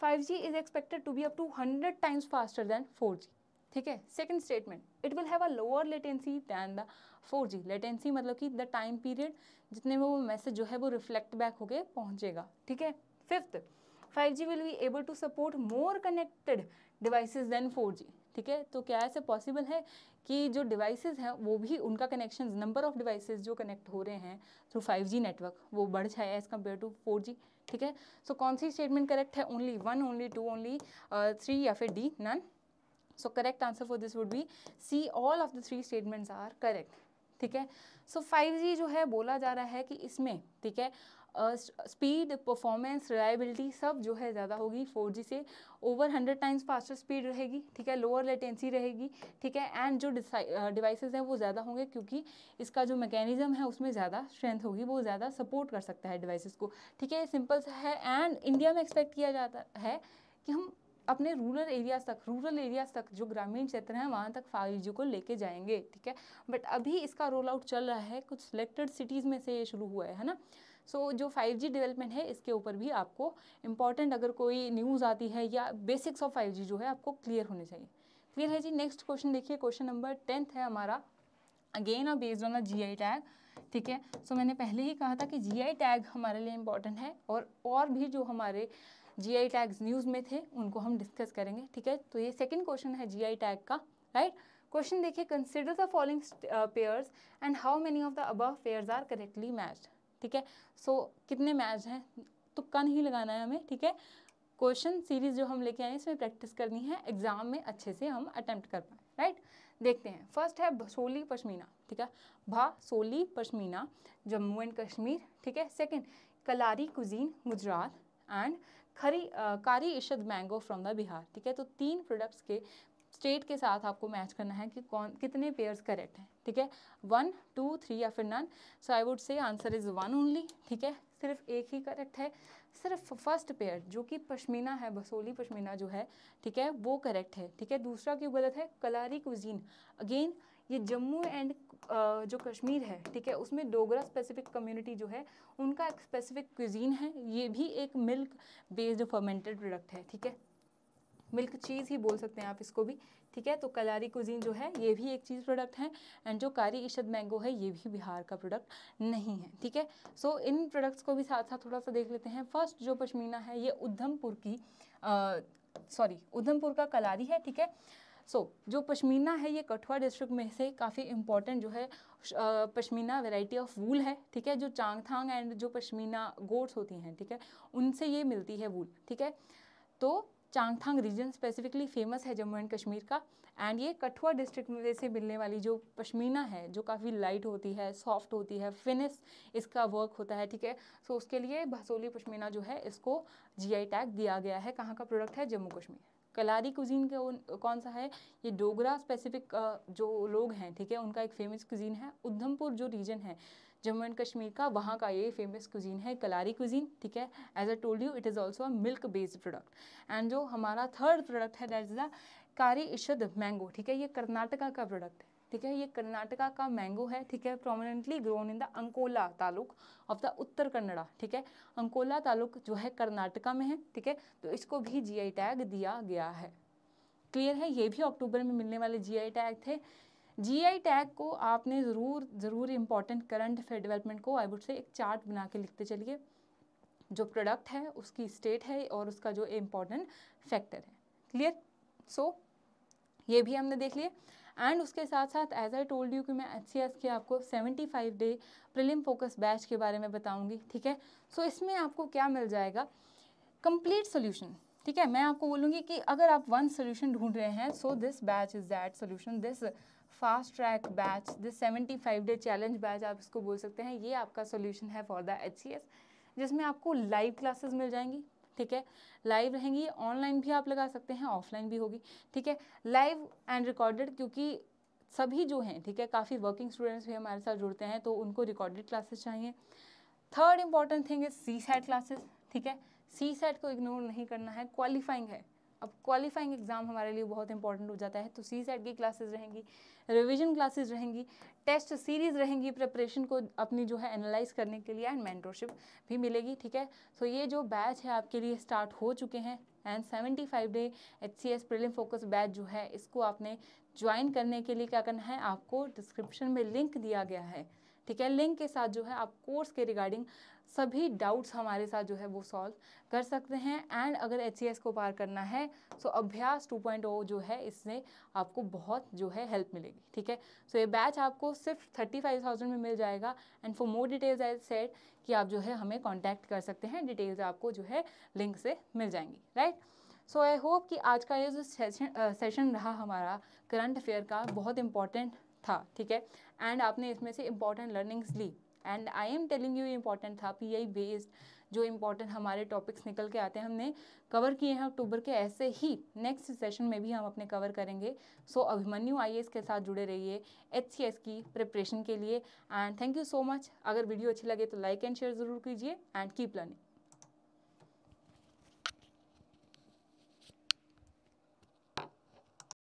five G is expected to be up to hundred times faster than four G ठीक है second statement it will have a lower latency than the four G latency मतलब कि the time period जितने में वो message जो है वो रिफ्लेक्ट बैक होके पहुंचेगा ठीक है fifth 5G will be able to support more connected devices then 4G ठीक है तो क्या ऐसे पॉसिबल है कि जो डिवाइसेस हैं वो भी उनका कनेक्शन नंबर ऑफ़ डिवाइसेस जो कनेक्ट हो रहे हैं थ्रू 5G नेटवर्क वो बढ़ जाए एज़ कम्पेयर टू 4G ठीक है सो कौन सी स्टेटमेंट करेक्ट है only one only two only three या फिर D none so correct answer for this would be C all of the three statements are correct ठीक है सो so, 5G जो है बोला जा रहा है कि इसमें ठीक है स्पीड परफॉर्मेंस रिलायबिलिटी सब जो है ज़्यादा होगी 4G से ओवर 100 टाइम्स फास्टर स्पीड रहेगी ठीक है लोअर लेटेंसी रहेगी ठीक है एंड जो डिवाइसेस हैं वो ज़्यादा होंगे क्योंकि इसका जो मैकेनिज़्म है उसमें ज़्यादा स्ट्रेंथ होगी वो ज़्यादा सपोर्ट कर सकता है डिवाइसेस को ठीक है सिंपल सा है एंड इंडिया में एक्सपेक्ट किया जाता है कि हम अपने रूरल एरियाज़ तक रूरल एरियाज़ तक जो ग्रामीण क्षेत्र हैं वहाँ तक फाइव को लेके जाएंगे ठीक है बट अभी इसका रोल आउट चल रहा है कुछ सिलेक्टेड सिटीज़ में से ये शुरू हुआ है है ना सो जो 5G डेवलपमेंट है इसके ऊपर भी आपको इंपॉर्टेंट अगर कोई न्यूज़ आती है या बेसिक्स ऑफ 5G जो है आपको क्लियर होने चाहिए क्लियर है जी नेक्स्ट क्वेश्चन देखिए क्वेश्चन नंबर टेंथ है हमारा अगेन और based on a G I tag ठीक है सो मैंने पहले ही कहा था कि जी आई टैग हमारे लिए इम्पॉर्टेंट है और और भी जो हमारे जी आई टैग्स न्यूज़ में थे उनको हम डिस्कस करेंगे ठीक है तो ये सेकेंड क्वेश्चन है जी आई टैग का राइट क्वेश्चन देखिए consider the following pairs and how many of the above pairs are correctly matched ठीक है सो कितने मैच हैं तुक्का तो नहीं लगाना है हमें ठीक है क्वेश्चन सीरीज जो हम लेके आए इसमें प्रैक्टिस करनी है एग्जाम में अच्छे से हम अटैम्प्ट कर पाए राइट देखते हैं फर्स्ट है भसोली पश्मीना ठीक है भा सोली पश्मीना जम्मू एंड कश्मीर ठीक है second Kalari cuisine Gujarat and खरी आ, Kari Ishad mango from the Bihar ठीक है तो तीन प्रोडक्ट्स के स्टेट के साथ आपको मैच करना है कि कौन कितने पेयर्स करेक्ट हैं ठीक है वन टू थ्री या फिर none so I would say answer is one only ठीक है सिर्फ एक ही करेक्ट है सिर्फ फर्स्ट पेयर जो कि पश्मीना है बसोली पश्मीना जो है ठीक है वो करेक्ट है ठीक है दूसरा क्यों गलत है कलारी कुजीन अगेन ये जम्मू एंड जो कश्मीर है ठीक है उसमें डोगरा स्पेसिफिक कम्युनिटी जो है उनका एक स्पेसिफिक क्विजीन है ये भी एक मिल्क बेस्ड फर्मेंटेड प्रोडक्ट है ठीक है मिल्क चीज़ ही बोल सकते हैं आप इसको भी ठीक है तो कलारी कुजीन जो है ये भी एक चीज़ प्रोडक्ट है एंड जो कारी इशद मैंगो है ये भी बिहार का प्रोडक्ट नहीं है ठीक है सो इन प्रोडक्ट्स को भी साथ साथ थोड़ा सा देख लेते हैं फर्स्ट जो पश्मीना है ये उधमपुर की सॉरी उधमपुर का कलारी है ठीक है सो so, जो पश्मीना है ये कठुआ डिस्ट्रिक्ट में से काफ़ी इंपॉर्टेंट जो है पश्मीना वैरायटी ऑफ वूल है ठीक है जो चांगथांग एंड जो पश्मीना गोट्स होती हैं ठीक है उनसे ये मिलती है वूल ठीक है तो चांगथांग रीजन स्पेसिफिकली फेमस है जम्मू एंड कश्मीर का एंड ये कठुआ डिस्ट्रिक्ट में से मिलने वाली जो पश्मीना है जो काफ़ी लाइट होती है सॉफ्ट होती है फिनिस इसका वर्क होता है ठीक है सो उसके लिए भसोली पश्मीना जो है इसको जीआई टैग दिया गया है कहाँ का प्रोडक्ट है जम्मू कश्मीर कलारी कुजीन का कौन सा है ये डोगरा स्पेसिफिक जो लोग हैं ठीक है उनका एक फेमस कुजीन है उधमपुर जो रीजन है जम्मू एंड कश्मीर का वहाँ का ये फेमस कुजीन है कलारी कुजीन ठीक है as I told you it is also a milk based product and जो हमारा थर्ड प्रोडक्ट है that is the Kari Ishad mango ठीक है ये कर्नाटका का प्रोडक्ट है ठीक है ये कर्नाटका का मैंगो है ठीक है prominently grown in the Ankola taluk of the Uttar Kannada ठीक है अंकोला तालुक जो है कर्नाटका में है ठीक है तो इसको भी जीआई टैग दिया गया है क्लियर है ये भी अक्टूबर में मिलने वाले जीआई टैग थे जीआई टैग को आपने ज़रूर ज़रूर इम्पॉर्टेंट करंट अफेयर डेवलपमेंट को आई वुड से एक चार्ट बना के लिखते चलिए जो प्रोडक्ट है उसकी स्टेट है और उसका जो इम्पॉर्टेंट फैक्टर है क्लियर सो so, ये भी हमने देख लिए एंड उसके साथ साथ एज आई टोल्ड यू कि मैं एच सी एस के आपको 75 डे प्रिलिम फोकस बैच के बारे में बताऊंगी ठीक है सो so, इसमें आपको क्या मिल जाएगा कंप्लीट सोल्यूशन ठीक है मैं आपको बोलूँगी कि अगर आप वन सोल्यूशन ढूंढ रहे हैं so this batch is that solution this fast track batch this 75 day challenge batch आप इसको बोल सकते हैं ये आपका सोल्यूशन है फॉर द एच जिसमें आपको लाइव क्लासेस मिल जाएंगी ठीक है लाइव रहेंगी ऑनलाइन भी आप लगा सकते हैं ऑफलाइन भी होगी ठीक है लाइव एंड रिकॉर्डेड क्योंकि सभी जो हैं ठीक है काफ़ी वर्किंग स्टूडेंट्स भी हमारे साथ जुड़ते हैं तो उनको रिकॉर्डेड क्लासेस चाहिए third important thing is CSAT classes ठीक है सी सेट को इग्नोर नहीं करना है क्वालिफाइंग है अब क्वालिफाइंग एग्ज़ाम हमारे लिए बहुत इंपॉर्टेंट हो जाता है तो सी सेट की क्लासेस रहेंगी रिवीजन क्लासेस रहेंगी टेस्ट सीरीज़ रहेंगी प्रिपरेशन को अपनी जो है एनालाइज करने के लिए एंड मैंटोरशिप भी मिलेगी ठीक है सो ये जो बैच है आपके लिए स्टार्ट हो चुके हैं and seventy five day H C S prelim focus batch जो है इसको आपने ज्वाइन करने के लिए क्या करना है आपको डिस्क्रिप्शन में लिंक दिया गया है ठीक है लिंक के साथ जो है आप कोर्स के रिगार्डिंग सभी डाउट्स हमारे साथ जो है वो सॉल्व कर सकते हैं एंड अगर एच को पार करना है सो तो अभ्यास 2.0 जो है इससे आपको बहुत जो है हेल्प मिलेगी ठीक है सो ये बैच आपको सिर्फ 35,000 में मिल जाएगा and for more details I said कि आप जो है हमें कॉन्टैक्ट कर सकते हैं डिटेल्स आपको जो है लिंक से मिल जाएंगी राइट सो आई होप कि आज का ये जो सेशन सेशन रहा हमारा करंट अफेयर का बहुत इंपॉर्टेंट था ठीक है एंड आपने इसमें से इम्पॉर्टेंट लर्निंग्स ली and I am telling you important था पी आई बेस्ड जो इम्पॉर्टेंट हमारे टॉपिक्स निकल के आते हैं हमने कवर किए हैं अक्टूबर के ऐसे ही नेक्स्ट सेशन में भी हम अपने कवर करेंगे सो so, अभिमन्यु आई के साथ जुड़े रहिए एच की प्रिपरेशन के लिए and thank you so much अगर वीडियो अच्छी लगे तो लाइक एंड शेयर ज़रूर कीजिए एंड कीप लर्निंग